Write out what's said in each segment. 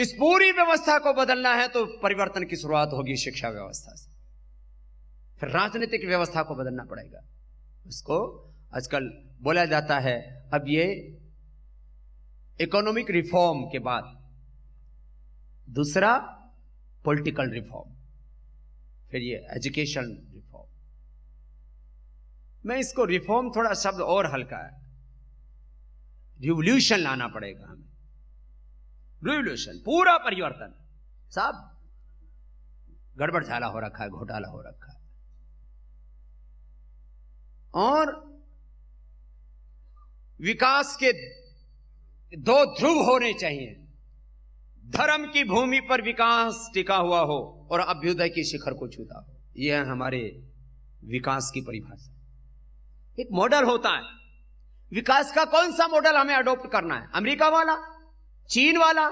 इस पूरी व्यवस्था को बदलना है तो परिवर्तन की शुरुआत होगी शिक्षा व्यवस्था से फिर राजनीतिक व्यवस्था को बदलना पड़ेगा उसको आजकल बोला जाता है अब ये इकोनॉमिक रिफॉर्म के बाद दूसरा पॉलिटिकल रिफॉर्म फिर ये एजुकेशन रिफॉर्म मैं इसको रिफॉर्म थोड़ा शब्द और हल्का है रिवोल्यूशन लाना पड़ेगा हमें रिवोल्यूशन पूरा परिवर्तन सब गड़बड़ झाला हो रखा है घोटाला हो रखा है और विकास के दो ध्रुव होने चाहिए धर्म की भूमि पर विकास टिका हुआ हो और अभ्युदय के शिखर को छूता हो यह हमारे विकास की परिभाषा एक मॉडल होता है विकास का कौन सा मॉडल हमें अडोप्ट करना है अमेरिका वाला चीन वाला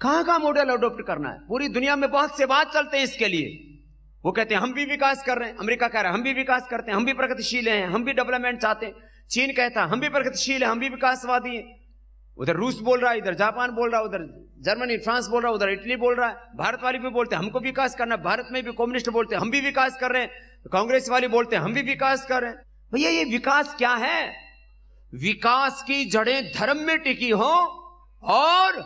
कहां कहां मॉडल अडोप्ट करना है पूरी दुनिया में बहुत से बात चलते हैं इसके लिए वो कहते हैं हम भी विकास कर रहे हैं अमेरिका कह रहा है हम भी विकास करते हैं हम भी प्रगतिशील हैं हम भी डेवलपमेंट चाहते हैं चीन कहता है हम भी प्रगतिशील है हम भी विकासवादी हैं उधर रूस बोल रहा है इधर जापान बोल रहा है उधर जर्मनी फ्रांस बोल रहा है उधर इटली बोल रहा है भारत वाले भी बोलते हैं हमको विकास करना है भारत में भी कम्युनिस्ट बोलते हैं हम भी विकास कर रहे हैं तो कांग्रेस वाले बोलते हैं हम भी विकास कर रहे हैं भैया ये विकास क्या है विकास की जड़ें धर्म में टिकी हो और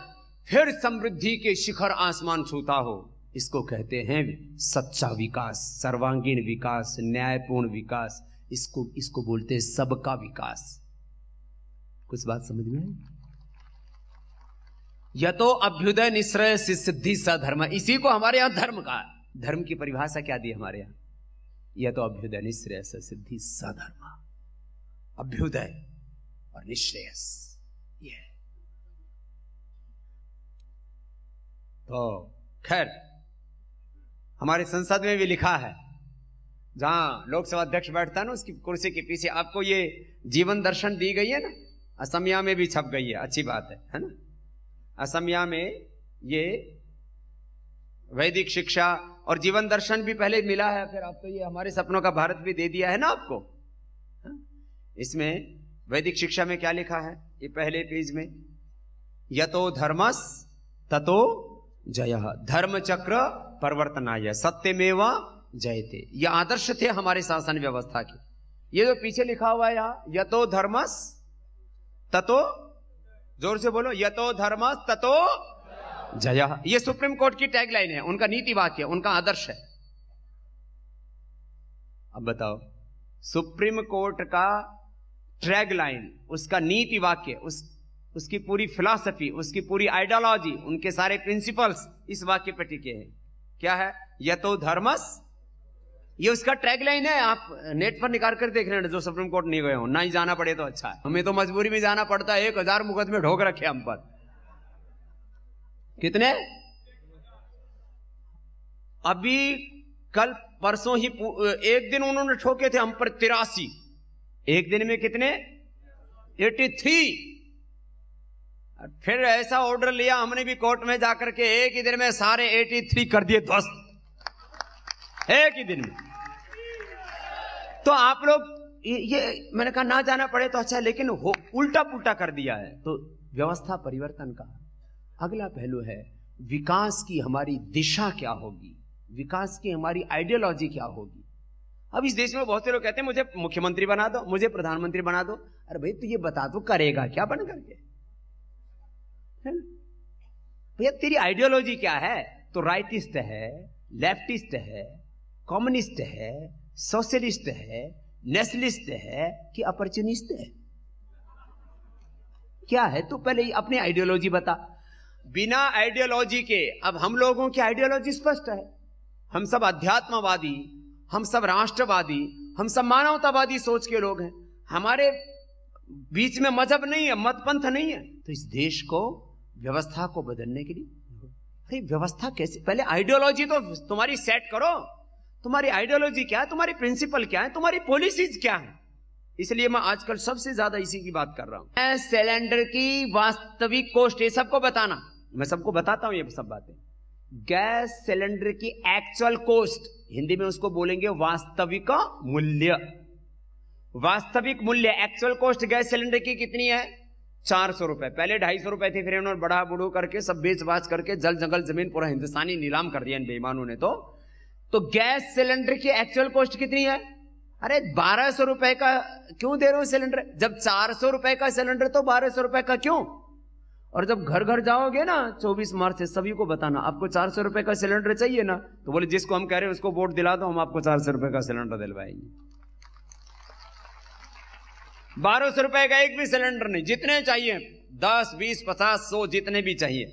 फिर समृद्धि के शिखर आसमान छूता हो इसको कहते हैं सच्चा विकास सर्वांगीण विकास न्यायपूर्ण विकास इसको इसको बोलते हैं सबका विकास कुछ बात समझ में या तो अभ्युदय निश्रय सिद्धि सधर्म इसी को हमारे यहां धर्म का धर्म की परिभाषा क्या दी हमारे यहां या तो अभ्युदय निश्रय सिद्धि सधर्म अभ्युदय और निश्रेयस तो खैर हमारे संसद में भी लिखा है जहां लोकसभा अध्यक्ष बैठता है ना उसकी कुर्सी के पीछे आपको ये जीवन दर्शन दी गई है ना असमिया में भी छप गई है अच्छी बात है है ना असमिया में ये वैदिक शिक्षा और जीवन दर्शन भी पहले मिला है फिर आपको तो ये हमारे सपनों का भारत भी दे दिया है ना आपको हाँ? इसमें वैदिक शिक्षा में क्या लिखा है ये पहले पेज में यतो धर्मस ततो जय धर्म चक्र परिवर्तनाय सत्यमेव जयते ये आदर्श थे हमारे शासन व्यवस्था के ये जो पीछे लिखा हुआ है यहां यतो धर्मस ततो जोर से बोलो यतो धर्मस ततो जय ये सुप्रीम कोर्ट की टैगलाइन है उनका नीति वाक्य उनका आदर्श है अब बताओ सुप्रीम कोर्ट का ट्रैग लाइन उसका नीति वाक्य उस उसकी पूरी फिलॉसफी उसकी पूरी आइडियोलॉजी उनके सारे प्रिंसिपल्स इस वाक्य पर टिके हैं क्या है तो धर्मस ये उसका ट्रैक लाइन है आप नेट पर निकाल कर देख रहे हैं जो सुप्रीम कोर्ट नहीं गए हो ना ही जाना पड़े तो अच्छा है हमें तो मजबूरी में जाना पड़ता है एक हजार मुकदमे ढोक रखे हम पर कितने अभी कल परसों ही एक दिन उन्होंने ठोके थे हम पर तिरासी एक दिन में कितने 83 और फिर ऐसा ऑर्डर लिया हमने भी कोर्ट में जाकर के एक ही दिन में सारे 83 कर दिए ध्वस्त एक ही दिन में तो आप लोग ये मैंने कहा ना जाना पड़े तो अच्छा लेकिन हो उल्टा पुल्टा कर दिया है तो व्यवस्था परिवर्तन का अगला पहलू है विकास की हमारी दिशा क्या होगी विकास की हमारी आइडियोलॉजी क्या होगी अब इस देश में बहुत से लोग कहते हैं मुझे मुख्यमंत्री बना दो मुझे प्रधानमंत्री बना दो अरे भाई तू ये बता तू करेगा क्या बन करके भैया तेरी आइडियोलॉजी क्या है तो राइटिस्ट है लेफ्टिस्ट है कम्युनिस्ट है सोशलिस्ट है नेशनलिस्ट है कि अपॉर्चुनिस्ट है क्या है तू पहले अपनी आइडियोलॉजी बता बिना आइडियोलॉजी के अब हम लोगों की आइडियोलॉजी स्पष्ट है हम सब अध्यात्मवादी हम सब राष्ट्रवादी हम सब मानवतावादी सोच के लोग हैं हमारे बीच में मजहब नहीं है मतपंथ नहीं है तो इस देश को व्यवस्था को बदलने के लिए अरे व्यवस्था कैसे पहले आइडियोलॉजी तो तुम्हारी सेट करो तुम्हारी आइडियोलॉजी क्या है तुम्हारी प्रिंसिपल क्या है तुम्हारी पॉलिसीज क्या है इसलिए मैं आजकल सबसे ज्यादा इसी की बात कर रहा हूं मैं सिलेंडर की वास्तविक कोस्ट ये सबको बताना मैं सबको बताता हूं ये सब बातें गैस सिलेंडर की एक्चुअल कोस्ट हिंदी में उसको बोलेंगे वास्तविक मूल्य वास्तविक मूल्य एक्चुअल कॉस्ट गैस सिलेंडर की कितनी है चार सौ रुपए पहले ढाई सौ रुपए थे फिर उन्होंने बड़ा बुढ़ो करके सब बेच बाच करके जल जंगल जमीन पूरा हिंदुस्तानी नीलाम कर दिया इन बेईमानों ने तो तो गैस सिलेंडर की एक्चुअल कॉस्ट कितनी है अरे बारह सौ रुपए का क्यों दे रहे हो सिलेंडर जब चार सौ रुपए का सिलेंडर तो बारह सौ रुपए का क्यों और जब घर घर जाओगे ना 24 मार्च से सभी को बताना आपको चार सौ रुपये का सिलेंडर चाहिए ना तो बोले जिसको हम कह रहे हैं उसको वोट दिला दो हम आपको चार सौ रुपये का सिलेंडर दिलवाएंगे बारह सौ रुपये का एक भी सिलेंडर नहीं जितने चाहिए दस बीस पचास सौ जितने भी चाहिए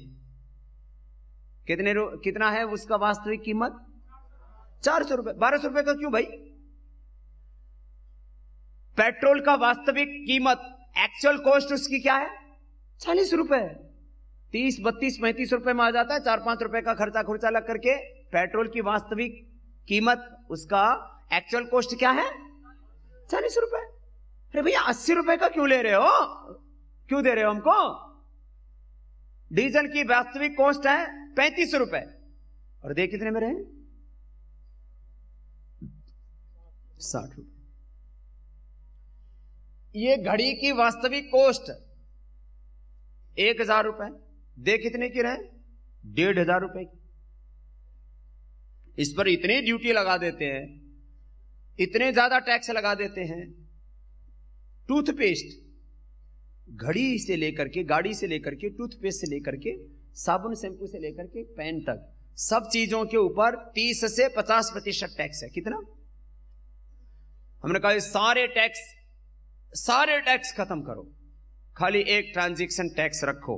कितने कितना है उसका वास्तविक कीमत चार सौ रुपये बारह सौ रुपये का क्यों भाई पेट्रोल का वास्तविक कीमत एक्चुअल कॉस्ट उसकी क्या है चालीस रुपए तीस बत्तीस पैंतीस रुपए में आ जाता है चार पांच रुपए का खर्चा खुर्चा लग करके पेट्रोल की वास्तविक कीमत उसका एक्चुअल कॉस्ट क्या है चालीस रुपए अरे भैया अस्सी रुपए का क्यों ले रहे हो क्यों दे रहे हो हमको डीजल की वास्तविक कॉस्ट है पैंतीस रुपए और दे कितने में रहे साठ रुपए ये घड़ी की वास्तविक कॉस्ट एक हजार रुपए दे कितने की रहे डेढ़ हजार रुपए की इस पर इतनी ड्यूटी लगा देते हैं इतने ज्यादा टैक्स लगा देते हैं टूथपेस्ट घड़ी से लेकर के गाड़ी से लेकर के टूथपेस्ट से लेकर के साबुन शैंपू से लेकर के पेन तक सब चीजों के ऊपर 30 से 50 प्रतिशत टैक्स है कितना हमने कहा सारे टैक्स सारे टैक्स खत्म करो खाली एक ट्रांजेक्शन टैक्स रखो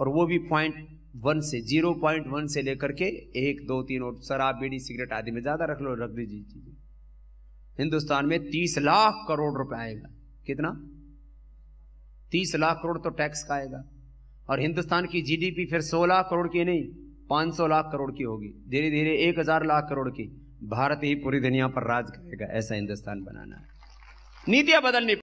और वो भी पॉइंट वन से जीरो पॉइंट वन से लेकर के एक दो तीन और शराब बीड़ी सिगरेट आदि में ज्यादा रख लो रख दीजिए हिंदुस्तान में तीस लाख करोड़ रुपए आएगा कितना तीस लाख करोड़ तो टैक्स का आएगा और हिंदुस्तान की जीडीपी फिर सोलह करोड़ की नहीं पांच सौ लाख करोड़ की होगी धीरे धीरे एक हजार लाख करोड़ की भारत ही पूरी दुनिया पर राज करेगा ऐसा हिंदुस्तान बनाना है नीतियां बदलनी